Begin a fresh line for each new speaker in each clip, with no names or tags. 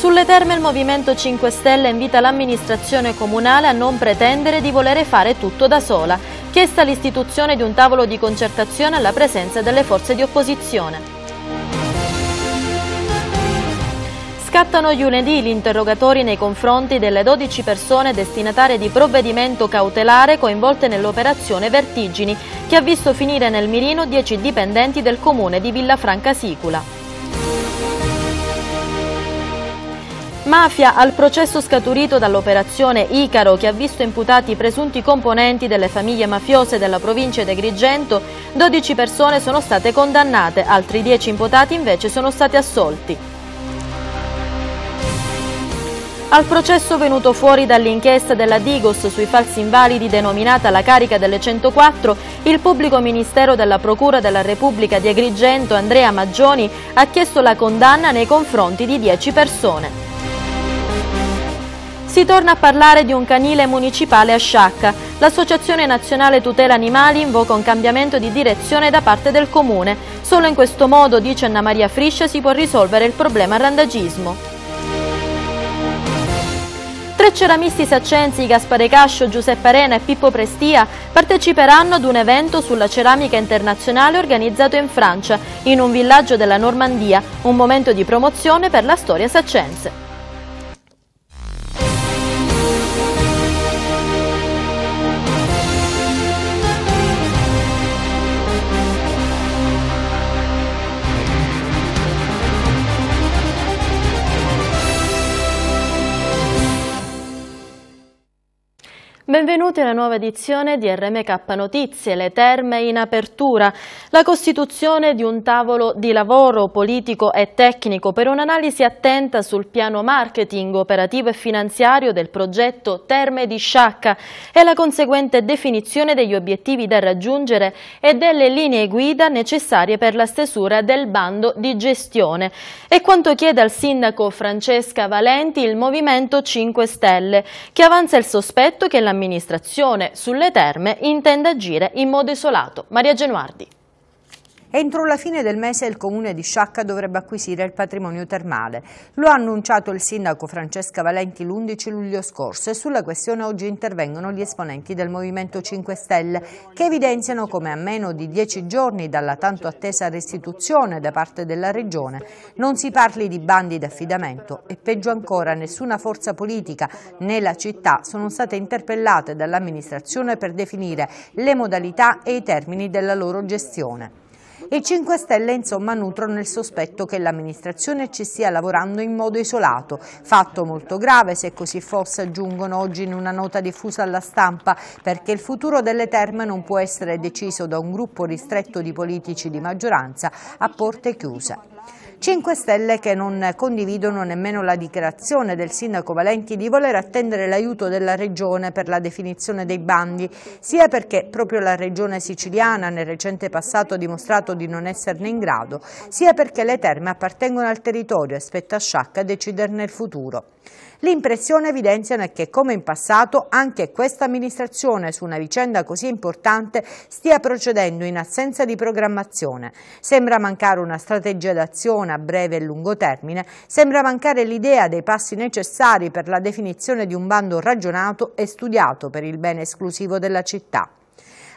Sulle terme il Movimento 5 Stelle invita l'amministrazione comunale a non pretendere di volere fare tutto da sola. Chiesta l'istituzione di un tavolo di concertazione alla presenza delle forze di opposizione. Scattano lunedì gli interrogatori nei confronti delle 12 persone destinatarie di provvedimento cautelare coinvolte nell'operazione Vertigini, che ha visto finire nel mirino 10 dipendenti del comune di Villafranca Sicula. Mafia al processo scaturito dall'operazione Icaro che ha visto imputati i presunti componenti delle famiglie mafiose della provincia di Agrigento, 12 persone sono state condannate, altri 10 imputati invece sono stati assolti. Al processo venuto fuori dall'inchiesta della Digos sui falsi invalidi denominata la carica delle 104, il pubblico ministero della Procura della Repubblica di Agrigento, Andrea Maggioni, ha chiesto la condanna nei confronti di 10 persone. Si torna a parlare di un canile municipale a Sciacca. L'Associazione Nazionale Tutela Animali invoca un cambiamento di direzione da parte del Comune. Solo in questo modo, dice Anna Maria Friscia, si può risolvere il problema randagismo. Tre ceramisti saccensi, Gaspare Cascio, Giuseppe Arena e Pippo Prestia, parteciperanno ad un evento sulla ceramica internazionale organizzato in Francia, in un villaggio della Normandia, un momento di promozione per la storia saccense. Benvenuti alla nuova edizione di RMK Notizie, le terme in apertura. La costituzione di un tavolo di lavoro politico e tecnico per un'analisi attenta sul piano marketing, operativo e finanziario del progetto Terme di Sciacca e la conseguente definizione degli obiettivi da raggiungere e delle linee guida necessarie per la stesura del bando di gestione. È quanto chiede al sindaco Francesca Valenti il Movimento 5 Stelle, che avanza il sospetto che la amministrazione sulle terme intende agire in modo isolato. Maria
Genuardi. Entro la fine del mese il comune di Sciacca dovrebbe acquisire il patrimonio termale. Lo ha annunciato il sindaco Francesca Valenti l'11 luglio scorso e sulla questione oggi intervengono gli esponenti del Movimento 5 Stelle che evidenziano come a meno di dieci giorni dalla tanto attesa restituzione da parte della regione non si parli di bandi d'affidamento e peggio ancora nessuna forza politica né la città sono state interpellate dall'amministrazione per definire le modalità e i termini della loro gestione. I 5 Stelle insomma nutrono il sospetto che l'amministrazione ci stia lavorando in modo isolato, fatto molto grave se così fosse aggiungono oggi in una nota diffusa alla stampa, perché il futuro delle terme non può essere deciso da un gruppo ristretto di politici di maggioranza a porte chiuse. 5 Stelle che non condividono nemmeno la dichiarazione del sindaco Valenti di voler attendere l'aiuto della Regione per la definizione dei bandi, sia perché proprio la Regione siciliana nel recente passato ha dimostrato di non esserne in grado, sia perché le terme appartengono al territorio e spetta a Sciacca deciderne il futuro. L'impressione evidenziano è che, come in passato, anche questa amministrazione su una vicenda così importante stia procedendo in assenza di programmazione. Sembra mancare una strategia d'azione a breve e lungo termine, sembra mancare l'idea dei passi necessari per la definizione di un bando ragionato e studiato per il bene esclusivo della città.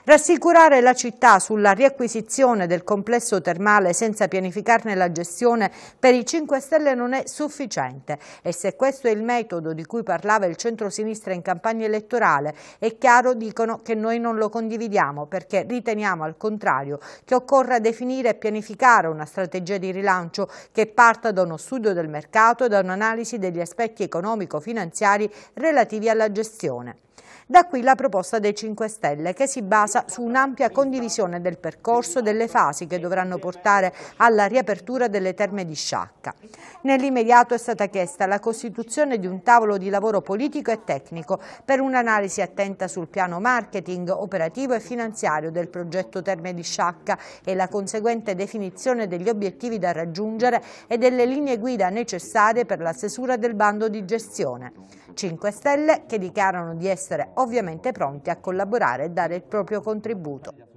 Rassicurare la città sulla riacquisizione del complesso termale senza pianificarne la gestione per i 5 Stelle non è sufficiente e se questo è il metodo di cui parlava il centro-sinistra in campagna elettorale è chiaro dicono che noi non lo condividiamo perché riteniamo al contrario che occorra definire e pianificare una strategia di rilancio che parta da uno studio del mercato e da un'analisi degli aspetti economico-finanziari relativi alla gestione. Da qui la proposta dei 5 Stelle che si basa su un'ampia condivisione del percorso e delle fasi che dovranno portare alla riapertura delle terme di Sciacca. Nell'immediato è stata chiesta la costituzione di un tavolo di lavoro politico e tecnico per un'analisi attenta sul piano marketing, operativo e finanziario del progetto Terme di Sciacca e la conseguente definizione degli obiettivi da raggiungere e delle linee guida necessarie per la stesura del bando di gestione. 5 Stelle che dichiarano di essere ovviamente pronti a collaborare e dare il proprio contributo.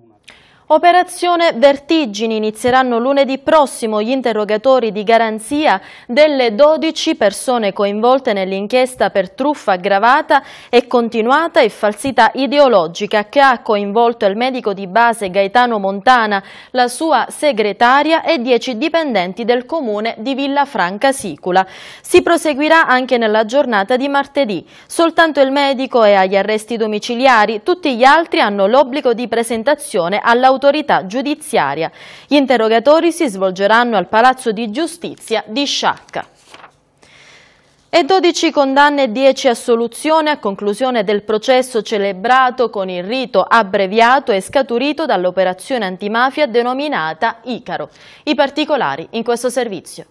Operazione Vertigini inizieranno lunedì prossimo gli interrogatori di garanzia delle 12 persone coinvolte nell'inchiesta per truffa aggravata e continuata e falsità ideologica che ha coinvolto il medico di base Gaetano Montana, la sua segretaria e 10 dipendenti del comune di Villafranca Sicula. Si proseguirà anche nella giornata di martedì. Soltanto il medico è agli arresti domiciliari, tutti gli altri hanno l'obbligo di presentazione all'autorità dell'autorità giudiziaria. Gli interrogatori si svolgeranno al Palazzo di Giustizia di Sciacca e 12 condanne e 10 assoluzioni a conclusione del processo celebrato con il rito abbreviato e scaturito dall'operazione
antimafia denominata Icaro. I particolari in questo servizio.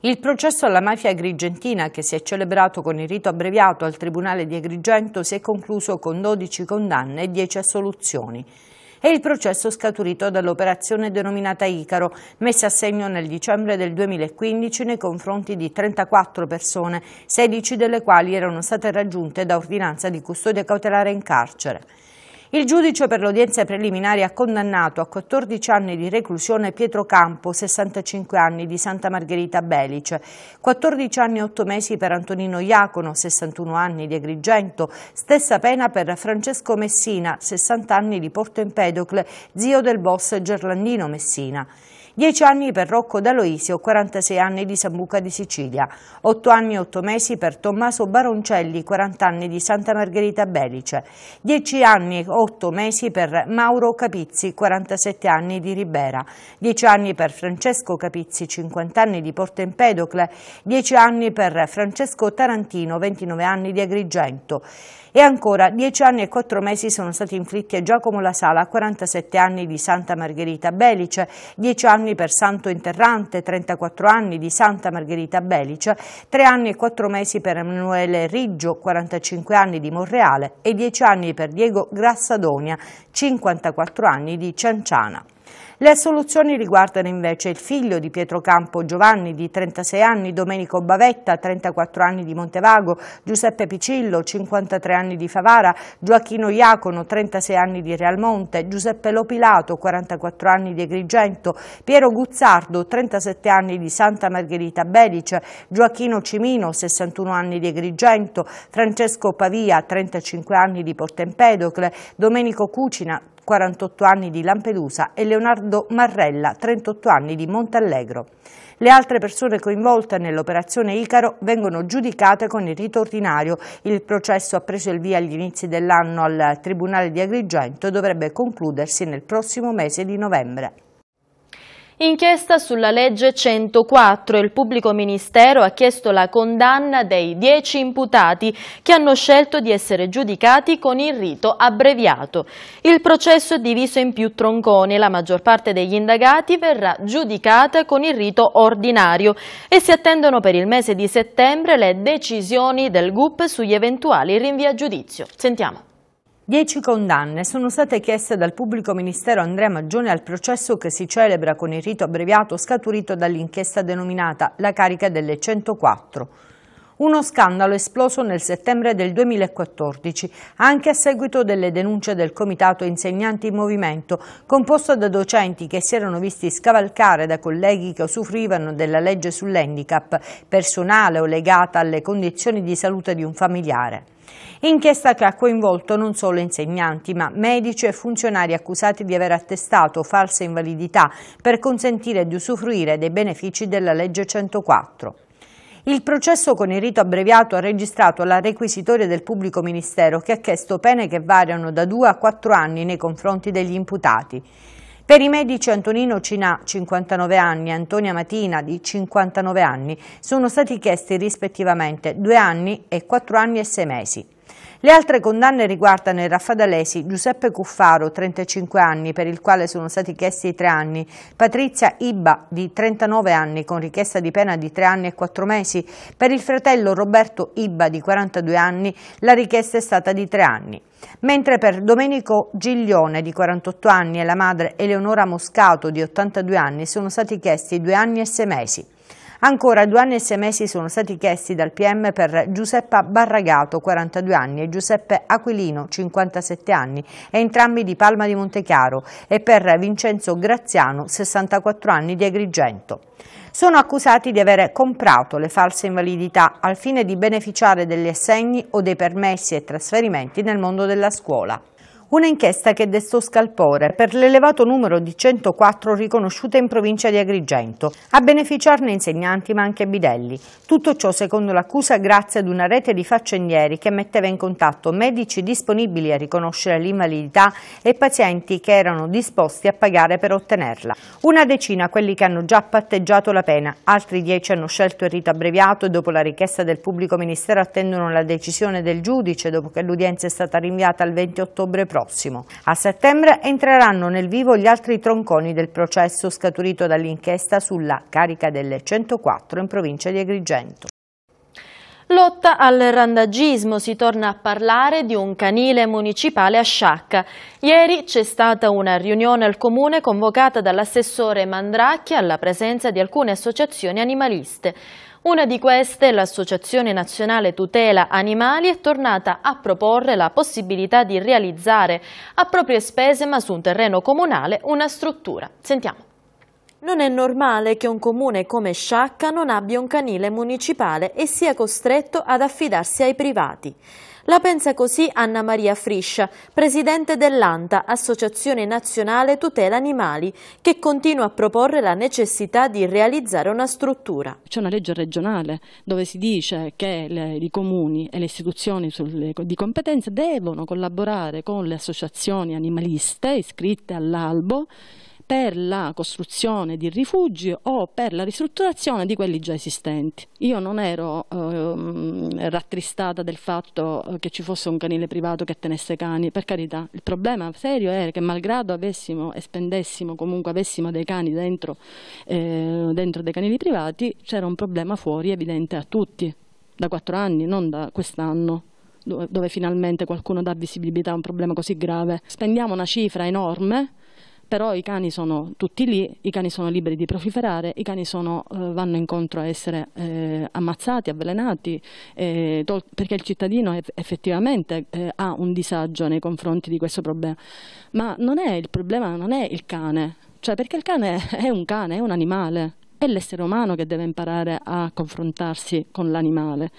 Il processo alla mafia agrigentina, che si è celebrato con il rito abbreviato al Tribunale di Agrigento, si è concluso con 12 condanne e 10 assoluzioni e il processo scaturito dall'operazione denominata Icaro, messa a segno nel dicembre del 2015 nei confronti di 34 persone, 16 delle quali erano state raggiunte da ordinanza di custodia cautelare in carcere. Il giudice per l'udienza preliminare ha condannato a 14 anni di reclusione Pietro Campo, 65 anni, di Santa Margherita Belice, 14 anni e 8 mesi per Antonino Iacono, 61 anni, di Agrigento, stessa pena per Francesco Messina, 60 anni, di Porto Empedocle, zio del boss Gerlandino Messina. 10 anni per Rocco D'Aloisio, 46 anni di Sambuca di Sicilia, 8 anni e 8 mesi per Tommaso Baroncelli, 40 anni di Santa Margherita Belice, 10 anni e 8 mesi per Mauro Capizzi, 47 anni di Ribera, 10 anni per Francesco Capizzi, 50 anni di Porto Empedocle, 10 anni per Francesco Tarantino, 29 anni di Agrigento. E ancora, 10 anni e 4 mesi sono stati inflitti a Giacomo La Sala, 47 anni di Santa Margherita Belice, 10 anni per Santo Interrante, 34 anni di Santa Margherita Belice, 3 anni e 4 mesi per Emanuele Riggio, 45 anni di Monreale e 10 anni per Diego Grassadonia, 54 anni di Cianciana. Le assoluzioni riguardano invece il figlio di Pietro Campo Giovanni di 36 anni, Domenico Bavetta 34 anni di Montevago, Giuseppe Picillo 53 anni di Favara, Gioacchino Iacono 36 anni di Realmonte, Giuseppe Lopilato 44 anni di Agrigento, Piero Guzzardo 37 anni di Santa Margherita Belice, Gioacchino Cimino 61 anni di Agrigento, Francesco Pavia 35 anni di Portempedocle, Domenico Cucina 48 anni di Lampedusa, e Leonardo Marrella, 38 anni di Montallegro. Le altre persone coinvolte nell'operazione Icaro vengono giudicate con il rito ordinario. Il processo ha preso il via agli inizi dell'anno al Tribunale di Agrigento e dovrebbe concludersi nel prossimo mese di novembre.
Inchiesta sulla legge 104. Il pubblico ministero ha chiesto la condanna dei 10 imputati che hanno scelto di essere giudicati con il rito abbreviato. Il processo è diviso in più tronconi e la maggior parte degli indagati verrà giudicata con il rito ordinario e si attendono per il mese di settembre le decisioni del GUP sugli eventuali rinvii a
giudizio. Sentiamo. Dieci condanne sono state chieste dal pubblico ministero Andrea Maggione al processo che si celebra con il rito abbreviato scaturito dall'inchiesta denominata La carica delle 104. Uno scandalo esploso nel settembre del 2014, anche a seguito delle denunce del Comitato Insegnanti in Movimento, composto da docenti che si erano visti scavalcare da colleghi che usufruivano della legge sull'handicap personale o legata alle condizioni di salute di un familiare. Inchiesta che ha coinvolto non solo insegnanti, ma medici e funzionari accusati di aver attestato false invalidità per consentire di usufruire dei benefici della legge 104. Il processo con il rito abbreviato ha registrato la requisitoria del pubblico ministero che ha chiesto pene che variano da 2 a 4 anni nei confronti degli imputati. Per i medici Antonino Cinà, 59 anni, e Antonia Matina, di 59 anni, sono stati chiesti rispettivamente 2 anni e 4 anni e 6 mesi. Le altre condanne riguardano il raffadalesi Giuseppe Cuffaro, 35 anni, per il quale sono stati chiesti tre anni, Patrizia Ibba, di 39 anni, con richiesta di pena di 3 anni e 4 mesi, per il fratello Roberto Ibba, di 42 anni, la richiesta è stata di 3 anni. Mentre per Domenico Giglione, di 48 anni, e la madre Eleonora Moscato, di 82 anni, sono stati chiesti 2 anni e 6 mesi. Ancora due anni e sei mesi sono stati chiesti dal PM per Giuseppa Barragato, 42 anni, e Giuseppe Aquilino, 57 anni, entrambi di Palma di Montechiaro, e per Vincenzo Graziano, 64 anni, di Agrigento. Sono accusati di aver comprato le false invalidità al fine di beneficiare degli assegni o dei permessi e trasferimenti nel mondo della scuola. Una inchiesta che destò scalpore per l'elevato numero di 104 riconosciute in provincia di Agrigento. A beneficiarne insegnanti ma anche bidelli. Tutto ciò secondo l'accusa grazie ad una rete di faccendieri che metteva in contatto medici disponibili a riconoscere l'invalidità e pazienti che erano disposti a pagare per ottenerla. Una decina quelli che hanno già patteggiato la pena, altri dieci hanno scelto il rito abbreviato e dopo la richiesta del pubblico ministero attendono la decisione del giudice dopo che l'udienza è stata rinviata al 20 ottobre prossimo prossimo. A settembre entreranno nel vivo gli altri tronconi del processo scaturito dall'inchiesta sulla carica delle 104 in provincia di Agrigento.
Lotta al randagismo, si torna a parlare di un canile municipale a Sciacca. Ieri c'è stata una riunione al comune convocata dall'assessore Mandracchi alla presenza di alcune associazioni animaliste. Una di queste, l'Associazione Nazionale Tutela Animali, è tornata a proporre la possibilità di realizzare a proprie spese ma su un terreno comunale una struttura. Sentiamo. Non è normale che un comune come Sciacca non abbia un canile municipale e sia costretto ad affidarsi ai privati. La pensa così Anna Maria Friscia, presidente dell'ANTA, Associazione Nazionale Tutela
Animali, che continua a proporre la necessità di realizzare una struttura. C'è una legge regionale dove si dice che le, i comuni e le istituzioni sulle, di competenza devono collaborare con le associazioni animaliste iscritte all'albo per la costruzione di rifugi o per la ristrutturazione di quelli già esistenti. Io non ero eh, rattristata del fatto che ci fosse un canile privato che tenesse cani, per carità, il problema serio era che malgrado avessimo e spendessimo comunque avessimo dei cani dentro, eh, dentro dei canili privati, c'era un problema fuori evidente a tutti, da quattro anni, non da quest'anno dove finalmente qualcuno dà visibilità a un problema così grave. Spendiamo una cifra enorme però i cani sono tutti lì, i cani sono liberi di proliferare, i cani sono, eh, vanno incontro a essere eh, ammazzati, avvelenati, eh, perché il cittadino effettivamente eh, ha un disagio nei confronti di questo problema. Ma non è il problema, non è il cane, cioè perché il cane è un cane, è un animale, è l'essere umano che deve imparare a confrontarsi con l'animale,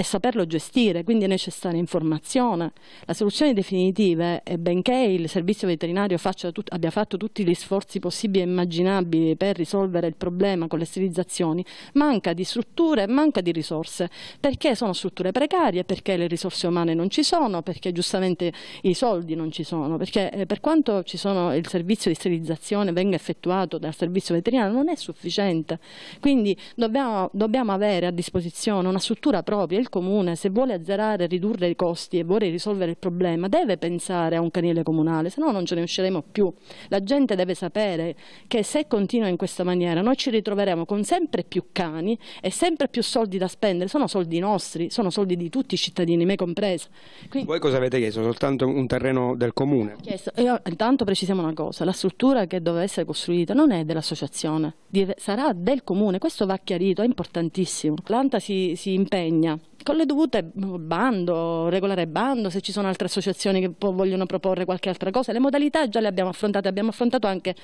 e saperlo gestire, quindi è necessaria informazione. La soluzione definitiva è benché il servizio veterinario tut, abbia fatto tutti gli sforzi possibili e immaginabili per risolvere il problema con le sterilizzazioni, manca di strutture, manca di risorse, perché sono strutture precarie, perché le risorse umane non ci sono, perché giustamente i soldi non ci sono, perché eh, per quanto sono, il servizio di sterilizzazione venga effettuato dal servizio veterinario non è sufficiente. Quindi dobbiamo, dobbiamo avere a disposizione una struttura propria, il comune, se vuole azzerare, ridurre i costi e vuole risolvere il problema, deve pensare a un canile comunale, se no non ce ne usciremo più. La gente deve sapere che se continua in questa maniera noi ci ritroveremo con sempre più cani e sempre più soldi da spendere, sono soldi nostri, sono soldi di tutti i cittadini, me compresa. Quindi... Voi
cosa avete chiesto? Soltanto un terreno del comune?
Chiesto, io, intanto precisiamo una cosa, la struttura che doveva essere costruita non è dell'associazione, sarà del comune, questo va chiarito, è importantissimo. L'ANTA si, si impegna con le dovute bando, regolare bando, se ci sono altre associazioni che vogliono proporre qualche altra cosa, le modalità già le abbiamo affrontate, abbiamo affrontato anche,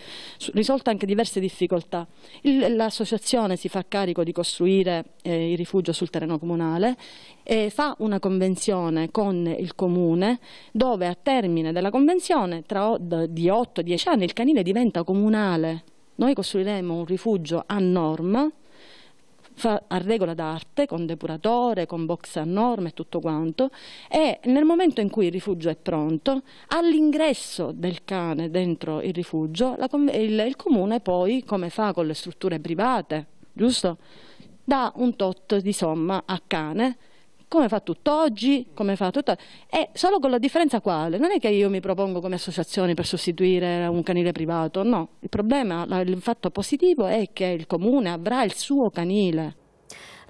risolto anche diverse difficoltà. L'associazione si fa carico di costruire eh, il rifugio sul terreno comunale e fa una convenzione con il comune dove a termine della convenzione tra di 8-10 anni il canile diventa comunale. Noi costruiremo un rifugio a norma fa a regola d'arte, con depuratore, con box a norma e tutto quanto, e nel momento in cui il rifugio è pronto, all'ingresso del cane dentro il rifugio, la, il, il comune poi, come fa con le strutture private, giusto? Dà un tot di somma a cane come fa tutt'oggi, come fa tutt'oggi. E solo con la differenza quale? Non è che io mi propongo come associazione per sostituire un canile privato, no. Il problema, il fatto positivo è che il comune avrà il suo canile.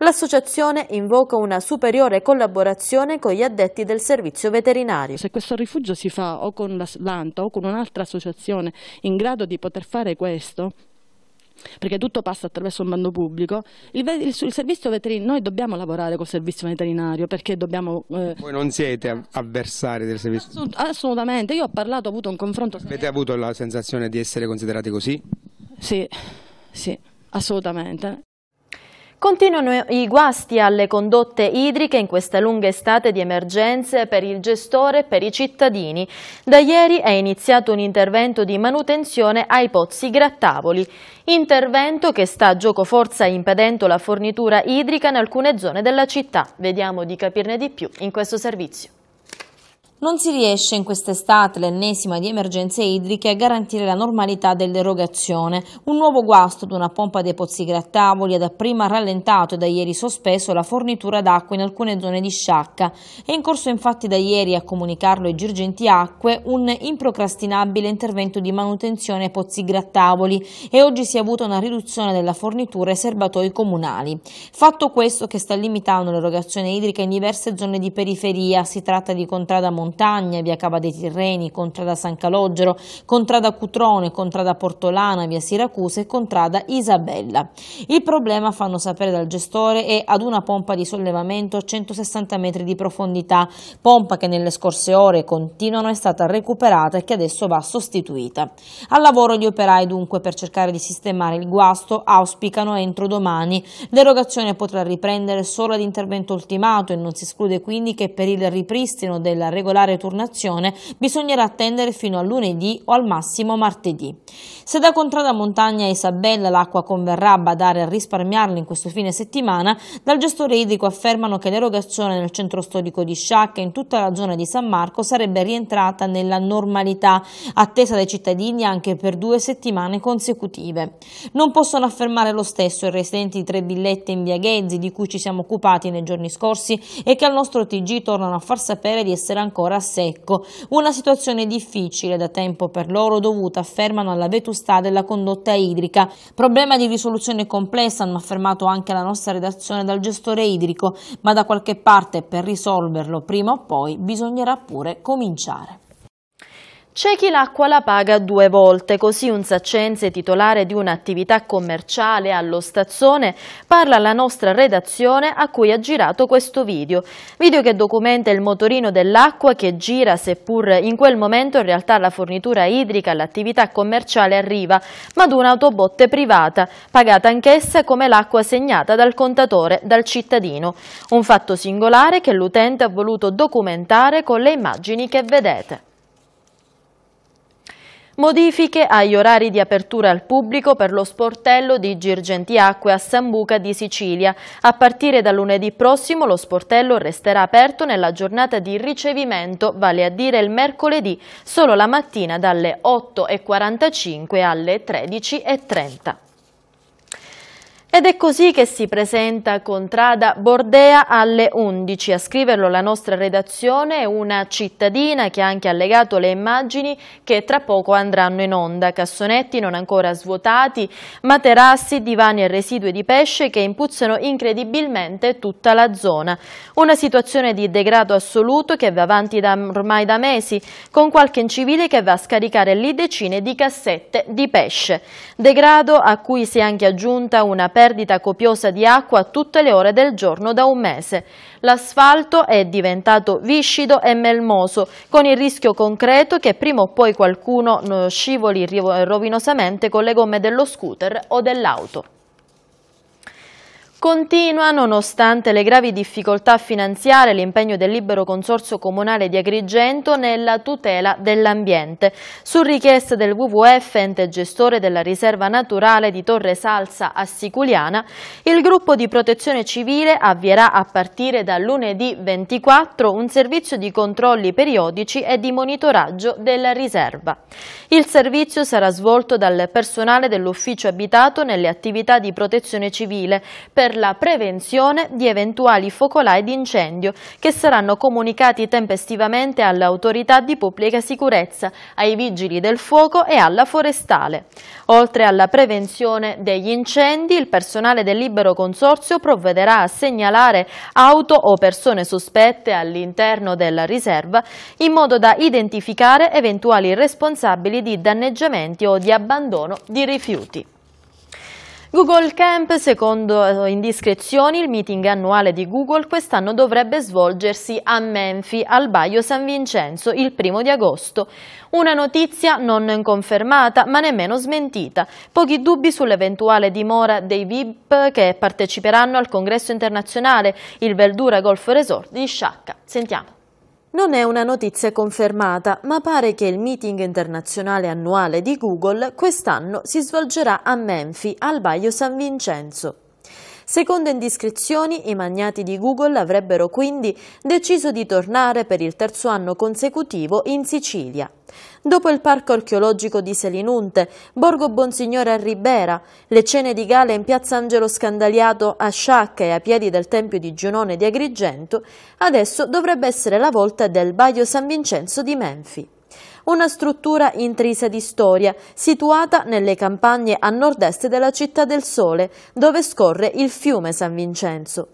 L'associazione invoca una superiore collaborazione con gli addetti del servizio veterinario. Se questo rifugio si fa o con l'Anta o con un'altra associazione in grado di poter fare questo, perché tutto passa attraverso un bando pubblico, il, il, il servizio veterinario, noi dobbiamo lavorare col servizio veterinario perché dobbiamo... Eh...
Voi non siete avversari del servizio?
Assolut assolutamente, io ho parlato, ho avuto un confronto... Avete
serio. avuto la sensazione di essere considerati
così? Sì, sì, assolutamente. Continuano
i guasti alle condotte idriche in questa lunga estate di emergenze per il gestore e per i cittadini. Da ieri è iniziato un intervento di manutenzione ai pozzi grattavoli, intervento che sta a gioco forza impedendo la fornitura idrica in alcune zone della città. Vediamo di capirne di più in questo servizio
non si riesce in quest'estate, l'ennesima di emergenze idriche, a garantire la normalità dell'erogazione. Un nuovo guasto ad una pompa dei pozzi grattavoli ha dapprima rallentato e da ieri sospeso la fornitura d'acqua in alcune zone di Sciacca. È in corso infatti da ieri a comunicarlo ai girgenti acque un improcrastinabile intervento di manutenzione ai pozzi grattavoli e oggi si è avuta una riduzione della fornitura ai serbatoi comunali. Fatto questo che sta limitando l'erogazione idrica in diverse zone di periferia, si tratta di Contrada Montana, Montagna, via Cava dei Tirreni, contrada San Calogero, contrada Cutrone, contrada Portolana, via Siracusa e contrada Isabella. Il problema, fanno sapere dal gestore, è ad una pompa di sollevamento a 160 metri di profondità, pompa che nelle scorse ore continuano è stata recuperata e che adesso va sostituita. Al lavoro gli operai dunque per cercare di sistemare il guasto auspicano entro domani. L'erogazione potrà riprendere solo ad intervento ultimato e non si esclude quindi che per il ripristino della regolarità regolare turnazione bisognerà attendere fino a lunedì o al massimo martedì. Se da Contrada Montagna e Isabella l'acqua converrà a badare a risparmiarla in questo fine settimana, dal gestore idrico affermano che l'erogazione nel centro storico di Sciacca e in tutta la zona di San Marco sarebbe rientrata nella normalità, attesa dai cittadini anche per due settimane consecutive. Non possono affermare lo stesso i residenti di Tre Villette in Via Ghezzi, di cui ci siamo occupati nei giorni scorsi e che al nostro TG tornano a far sapere di essere ancora a secco. Una situazione difficile da tempo per loro dovuta, affermano, alla vetustà della condotta idrica. Problema di risoluzione complessa, hanno affermato anche la nostra redazione dal gestore idrico, ma da qualche parte per risolverlo prima o poi bisognerà
pure cominciare. C'è chi l'acqua la paga due volte, così un saccense titolare di un'attività commerciale allo stazzone parla alla nostra redazione a cui ha girato questo video. Video che documenta il motorino dell'acqua che gira seppur in quel momento in realtà la fornitura idrica all'attività commerciale arriva, ma ad un'autobotte privata, pagata anch'essa come l'acqua segnata dal contatore, dal cittadino. Un fatto singolare che l'utente ha voluto documentare con le immagini che vedete. Modifiche agli orari di apertura al pubblico per lo sportello di Girgentiacque a Sambuca di Sicilia. A partire da lunedì prossimo lo sportello resterà aperto nella giornata di ricevimento, vale a dire il mercoledì, solo la mattina dalle 8.45 alle 13.30. Ed è così che si presenta Contrada Bordea alle 11. A scriverlo la nostra redazione è una cittadina che ha anche allegato le immagini che tra poco andranno in onda. Cassonetti non ancora svuotati, materassi, divani e residui di pesce che impuzzano incredibilmente tutta la zona. Una situazione di degrado assoluto che va avanti da, ormai da mesi, con qualche incivile che va a scaricare lì decine di cassette di pesce. Degrado a cui si è anche aggiunta una perdita copiosa di acqua tutte le ore del giorno da un mese. L'asfalto è diventato viscido e melmoso, con il rischio concreto che prima o poi qualcuno eh, scivoli rovinosamente con le gomme dello scooter o dell'auto. Continua, nonostante le gravi difficoltà finanziarie, l'impegno del libero consorzio comunale di Agrigento nella tutela dell'ambiente. Su richiesta del WWF, ente gestore della riserva naturale di Torre Salsa a Siculiana, il gruppo di protezione civile avvierà a partire da lunedì 24 un servizio di controlli periodici e di monitoraggio della riserva. Il servizio sarà svolto dal personale dell'ufficio abitato nelle attività di protezione civile per la prevenzione di eventuali focolai di incendio che saranno comunicati tempestivamente alle autorità di pubblica sicurezza, ai vigili del fuoco e alla forestale. Oltre alla prevenzione degli incendi, il personale del libero consorzio provvederà a segnalare auto o persone sospette all'interno della riserva in modo da identificare eventuali responsabili di danneggiamenti o di abbandono di rifiuti. Google Camp, secondo eh, indiscrezioni, il meeting annuale di Google quest'anno dovrebbe svolgersi a Menfi, al Baio San Vincenzo, il primo di agosto. Una notizia non confermata, ma nemmeno smentita. Pochi dubbi sull'eventuale dimora dei VIP che parteciperanno al congresso internazionale, il Veldura Golf Resort di Sciacca. Sentiamo. Non è una notizia confermata, ma pare che il meeting internazionale annuale di Google quest'anno si svolgerà a Menfi, al Baio San Vincenzo. Secondo indiscrezioni, i magnati di Google avrebbero quindi deciso di tornare per il terzo anno consecutivo in Sicilia. Dopo il parco archeologico di Selinunte, Borgo Bonsignore a Ribera, le cene di gala in piazza Angelo Scandaliato a Sciacca e a piedi del Tempio di Giunone di Agrigento, adesso dovrebbe essere la volta del Baio San Vincenzo di Menfi una struttura intrisa di storia, situata nelle campagne a nord-est della città del Sole, dove scorre il fiume San Vincenzo.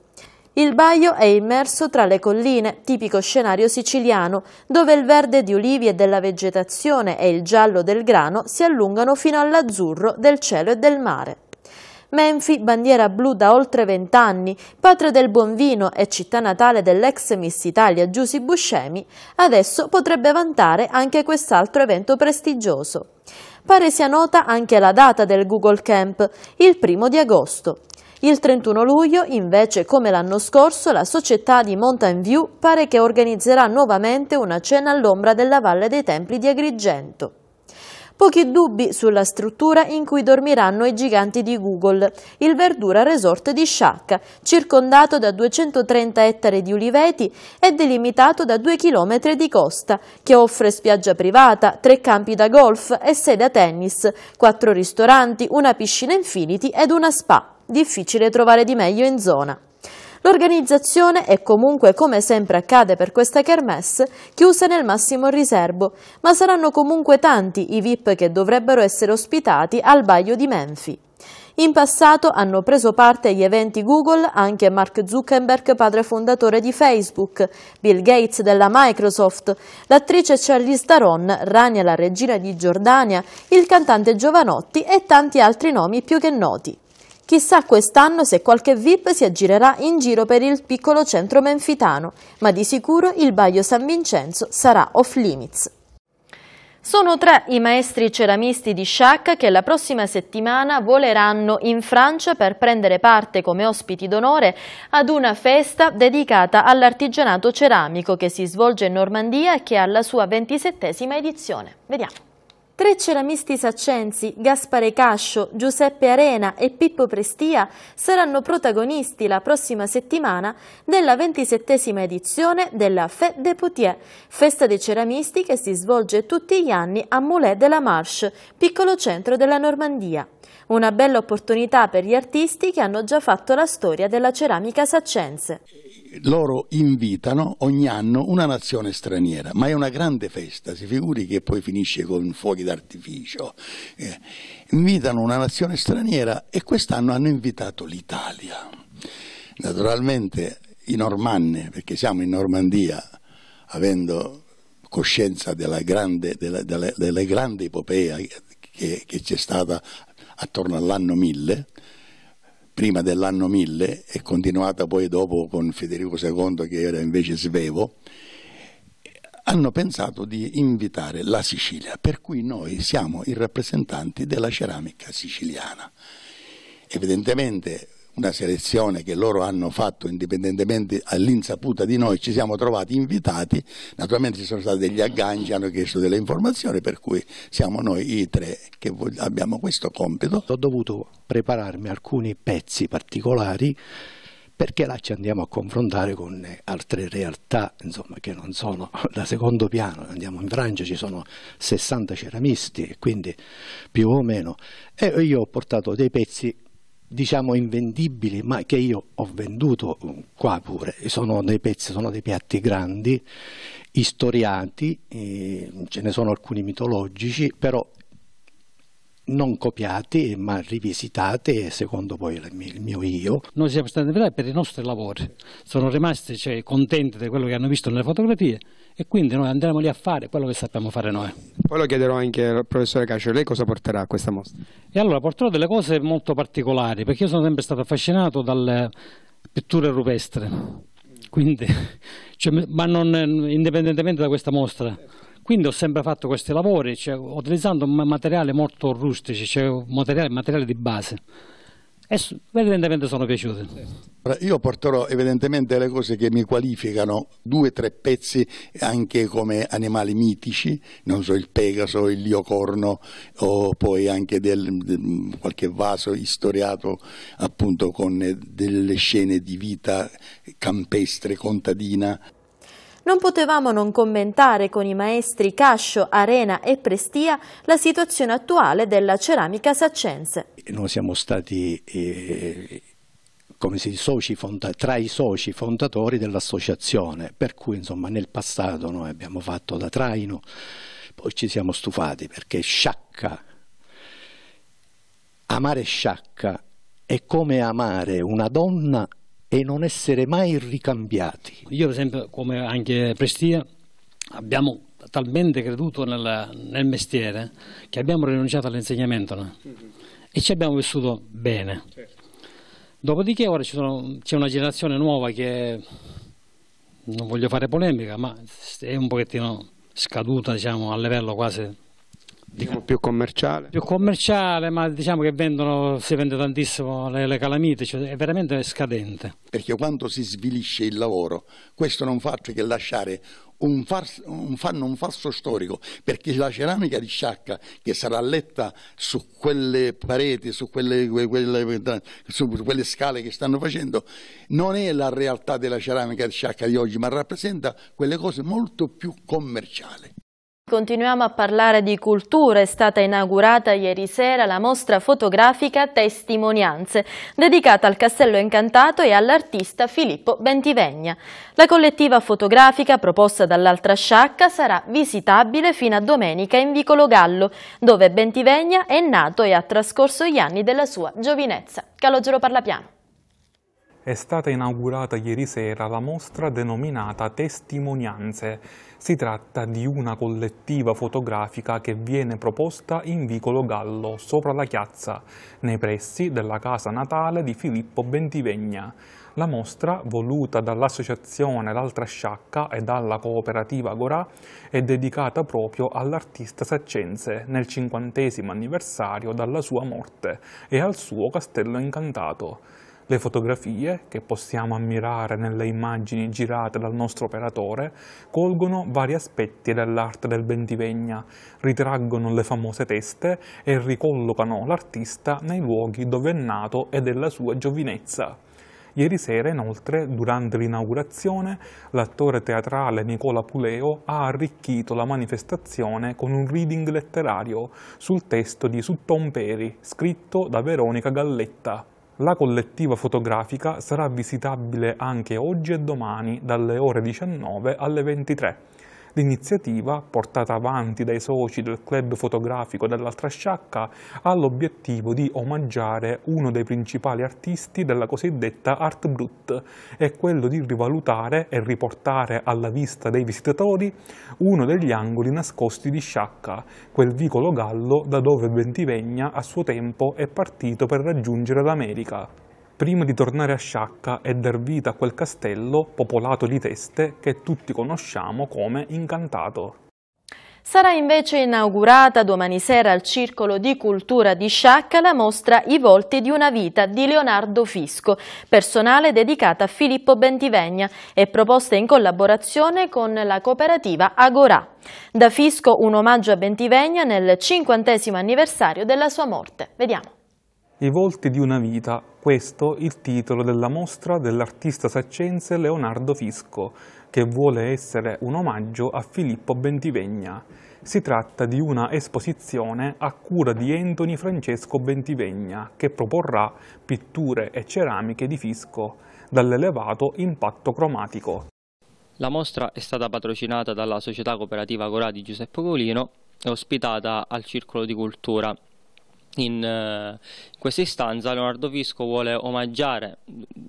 Il baio è immerso tra le colline, tipico scenario siciliano, dove il verde di ulivi e della vegetazione e il giallo del grano si allungano fino all'azzurro del cielo e del mare. Menfi, bandiera blu da oltre vent'anni, patria del buon vino e città natale dell'ex Miss Italia Giusy Buscemi, adesso potrebbe vantare anche quest'altro evento prestigioso. Pare sia nota anche la data del Google Camp, il primo di agosto. Il 31 luglio, invece, come l'anno scorso, la società di Mountain View pare che organizzerà nuovamente una cena all'ombra della Valle dei Templi di Agrigento. Pochi dubbi sulla struttura in cui dormiranno i giganti di Google, il Verdura Resort di Sciacca, circondato da 230 ettari di uliveti e delimitato da 2 km di costa, che offre spiaggia privata, tre campi da golf e sede a tennis, quattro ristoranti, una piscina infinity ed una spa. Difficile trovare di meglio in zona. L'organizzazione è comunque, come sempre accade per questa kermesse, chiusa nel massimo riservo, ma saranno comunque tanti i VIP che dovrebbero essere ospitati al Baio di Menfi. In passato hanno preso parte agli eventi Google anche Mark Zuckerberg, padre fondatore di Facebook, Bill Gates della Microsoft, l'attrice Charlize Theron, Rania la regina di Giordania, il cantante Giovanotti e tanti altri nomi più che noti. Chissà quest'anno se qualche VIP si aggirerà in giro per il piccolo centro menfitano, ma di sicuro il Baio San Vincenzo sarà off limits. Sono tre i maestri ceramisti di Sciacca che la prossima settimana voleranno in Francia per prendere parte come ospiti d'onore ad una festa dedicata all'artigianato ceramico che si svolge in Normandia e che è alla sua ventisettesima edizione. Vediamo. Tre ceramisti saccensi, Gaspare Cascio, Giuseppe Arena e Pippo Prestia, saranno protagonisti la prossima settimana della ventisettesima edizione della Fête des Poutiers, festa dei ceramisti che si svolge tutti gli anni a Moulay de la Marche, piccolo centro della Normandia. Una bella opportunità per gli artisti che hanno già fatto la storia della ceramica saccense
loro invitano ogni anno una nazione straniera, ma è una grande festa, si figuri che poi finisce con fuochi d'artificio. Eh, invitano una nazione straniera e quest'anno hanno invitato l'Italia. Naturalmente i normanni, perché siamo in Normandia, avendo coscienza della grande, della, della, della grande epopea che, che c'è stata attorno all'anno 1000, prima dell'anno 1000 e continuata poi dopo con Federico II che era invece svevo, hanno pensato di invitare la Sicilia, per cui noi siamo i rappresentanti della ceramica siciliana. Evidentemente una selezione che loro hanno fatto indipendentemente all'insaputa di noi, ci siamo trovati invitati, naturalmente ci sono stati degli agganci, hanno chiesto delle informazioni, per cui siamo noi i tre che abbiamo questo compito. Ho dovuto prepararmi alcuni pezzi particolari
perché là ci andiamo a confrontare con altre realtà insomma, che non sono da secondo piano. Andiamo in Francia, ci sono 60 ceramisti, quindi più o meno. E io ho portato dei pezzi diciamo invendibili, ma che io ho venduto qua pure, sono dei pezzi, sono dei piatti grandi, istoriati, ce ne sono alcuni mitologici, però non copiati ma rivisitate secondo poi il mio io.
Noi siamo stati invitati per i nostri lavori, sono rimasti cioè, contenti di quello che hanno visto nelle fotografie e quindi noi andremo lì a fare quello che sappiamo fare noi.
Poi lo chiederò anche al professore Cascio, lei cosa porterà a questa mostra?
E allora porterò delle cose molto particolari, perché io sono sempre stato affascinato dalle pitture rupestre, quindi, cioè, ma non, indipendentemente da questa mostra. Quindi ho sempre fatto questi lavori cioè, utilizzando materiali molto rustici, cioè materiale, materiale di base e evidentemente sono piaciute.
Io porterò evidentemente le cose che mi qualificano, due o tre pezzi anche come animali mitici, non so, il Pegaso, il Liocorno o poi anche del, del, qualche vaso istoriato appunto con delle scene di vita campestre, contadina.
Non potevamo non commentare con i maestri Cascio, Arena e Prestia la situazione attuale della ceramica saccense.
Noi siamo stati eh, dice, tra i soci fondatori dell'associazione, per cui insomma, nel passato noi abbiamo fatto da traino, poi ci siamo stufati perché sciacca, amare sciacca è come amare una donna e non essere mai ricambiati.
Io per esempio, come anche Prestia, abbiamo talmente creduto nella, nel mestiere che abbiamo rinunciato all'insegnamento no? mm -hmm. e ci abbiamo vissuto bene. Certo. Dopodiché ora c'è una generazione nuova che, non voglio fare polemica, ma è un pochettino scaduta diciamo, a livello quasi Diciamo più commerciale? Più commerciale, ma diciamo che vendono, si vende tantissimo le, le calamite, cioè è veramente scadente.
Perché quando si svilisce il lavoro, questo non fa altro che lasciare un, farso, un, fanno un falso storico perché la ceramica di Sciacca che sarà letta su quelle pareti, su quelle, quelle, su quelle, scale che stanno facendo, non è la realtà della ceramica di Sciacca di oggi, ma rappresenta quelle cose molto più commerciali.
Continuiamo a parlare di cultura, è stata inaugurata ieri sera la mostra fotografica Testimonianze, dedicata al Castello Incantato e all'artista Filippo Bentivegna. La collettiva fotografica proposta dall'Altra Sciacca sarà visitabile fino a domenica in Vicolo Gallo, dove Bentivegna è nato e ha trascorso gli anni della sua giovinezza. Calogero Parlapiano
è stata inaugurata ieri sera la mostra denominata Testimonianze. Si tratta di una collettiva fotografica che viene proposta in Vicolo Gallo, sopra la chiazza, nei pressi della casa natale di Filippo Bentivegna. La mostra, voluta dall'associazione L'Altra Sciacca e dalla cooperativa Gorà, è dedicata proprio all'artista saccense nel cinquantesimo anniversario dalla sua morte e al suo castello incantato le fotografie che possiamo ammirare nelle immagini girate dal nostro operatore colgono vari aspetti dell'arte del bentivegna, ritraggono le famose teste e ricollocano l'artista nei luoghi dove è nato e della sua giovinezza. Ieri sera, inoltre, durante l'inaugurazione, l'attore teatrale Nicola Puleo ha arricchito la manifestazione con un reading letterario sul testo di Suttomperi, scritto da Veronica Galletta. La collettiva fotografica sarà visitabile anche oggi e domani dalle ore 19 alle 23. L'iniziativa, portata avanti dai soci del club fotografico dell'altra sciacca, ha l'obiettivo di omaggiare uno dei principali artisti della cosiddetta Art Brut, e quello di rivalutare e riportare alla vista dei visitatori uno degli angoli nascosti di Sciacca, quel vicolo gallo da dove Bentivegna a suo tempo è partito per raggiungere l'America prima di tornare a Sciacca e dar vita a quel castello popolato di teste che tutti conosciamo come Incantato.
Sarà invece inaugurata domani sera al Circolo di Cultura di Sciacca la mostra I volti di una vita di Leonardo Fisco, personale dedicata a Filippo Bentivegna e proposta in collaborazione con la cooperativa Agorà. Da Fisco un omaggio a Bentivegna nel cinquantesimo anniversario della sua morte. Vediamo.
I volti di una vita, questo il titolo della mostra dell'artista saccense Leonardo Fisco, che vuole essere un omaggio a Filippo Bentivegna. Si tratta di una esposizione a cura di Antoni Francesco Bentivegna, che proporrà pitture e ceramiche di Fisco, dall'elevato impatto cromatico.
La mostra è stata patrocinata dalla società cooperativa Corà di Giuseppe Colino e ospitata al Circolo di Cultura in, eh, in, questa istanza Leonardo Visco vuole omaggiare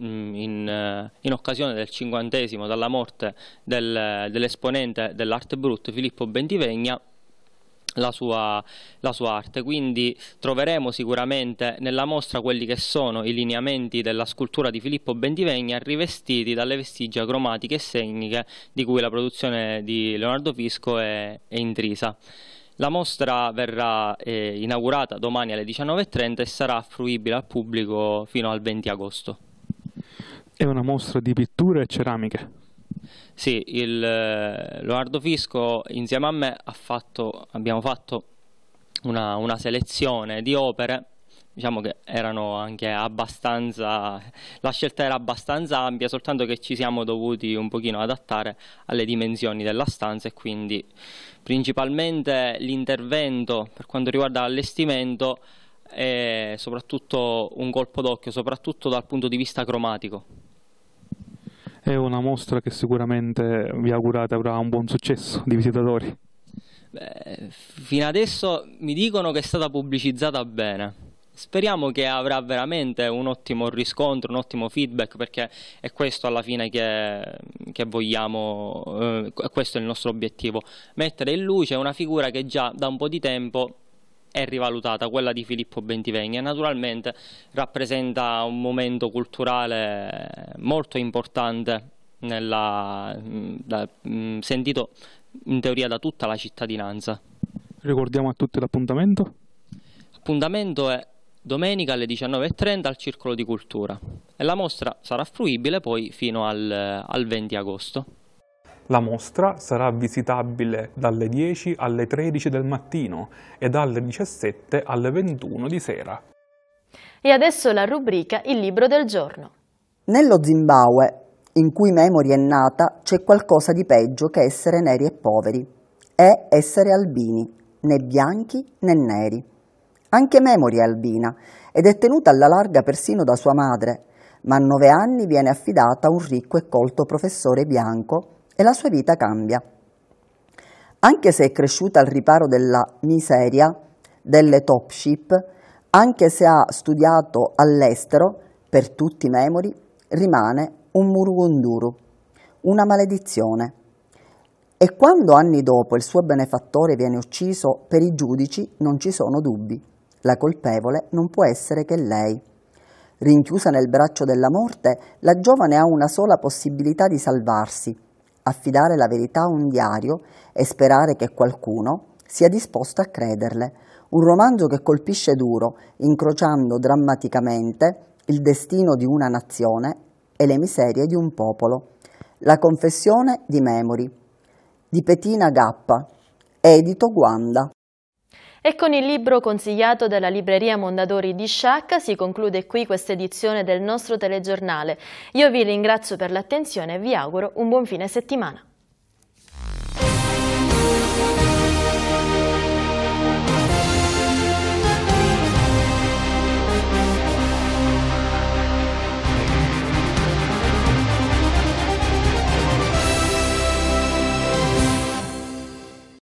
mm, in, eh, in occasione del cinquantesimo dalla morte del, dell'esponente dell'arte brutta Filippo Bentivegna la sua, la sua, arte, quindi troveremo sicuramente nella mostra quelli che sono i lineamenti della scultura di Filippo Bentivegna rivestiti dalle vestigia cromatiche e segniche di cui la produzione di Leonardo Fisco è, è intrisa. La mostra verrà eh, inaugurata domani alle 19.30 e sarà fruibile al pubblico fino al 20 agosto.
È una mostra di pitture e ceramiche.
Sì, il eh, Leonardo Fisco insieme a me fatto, abbiamo fatto una, una selezione di opere diciamo che erano anche abbastanza, la scelta era abbastanza ampia, soltanto che ci siamo dovuti un pochino adattare alle dimensioni della stanza e quindi principalmente l'intervento per quanto riguarda l'allestimento è soprattutto un colpo d'occhio, soprattutto dal punto di vista cromatico.
È una mostra che sicuramente vi augurate avrà un buon successo di visitatori.
Beh, fino adesso mi dicono che è stata pubblicizzata bene Speriamo che avrà veramente un ottimo riscontro, un ottimo feedback, perché è questo alla fine che, che vogliamo, eh, questo è il nostro obiettivo, mettere in luce una figura che già da un po' di tempo è rivalutata, quella di Filippo Bentivegna. Naturalmente rappresenta un momento culturale molto importante, nella, mm, da, mm, sentito in teoria da tutta la cittadinanza.
Ricordiamo a tutti l'appuntamento?
L'appuntamento è domenica alle 19.30 al Circolo di Cultura e la mostra sarà fruibile poi fino al, al 20 agosto.
La mostra sarà visitabile dalle 10 alle 13 del mattino e dalle 17 alle 21 di sera.
E adesso la rubrica Il libro del giorno.
Nello Zimbabwe, in cui Memory è nata, c'è qualcosa di peggio che essere neri e poveri. È essere albini, né bianchi né neri. Anche Memory è albina ed è tenuta alla larga persino da sua madre, ma a nove anni viene affidata a un ricco e colto professore bianco e la sua vita cambia. Anche se è cresciuta al riparo della miseria, delle top ship, anche se ha studiato all'estero, per tutti i memori rimane un murugunduru, una maledizione. E quando anni dopo il suo benefattore viene ucciso, per i giudici non ci sono dubbi. La colpevole non può essere che lei. Rinchiusa nel braccio della morte, la giovane ha una sola possibilità di salvarsi, affidare la verità a un diario e sperare che qualcuno sia disposto a crederle. Un romanzo che colpisce duro, incrociando drammaticamente il destino di una nazione e le miserie di un popolo. La confessione di Memori di Petina Gappa, edito Guanda.
E con il libro consigliato dalla libreria Mondadori di Sciacca si conclude qui questa edizione del nostro telegiornale. Io vi ringrazio per l'attenzione e vi auguro un buon fine settimana.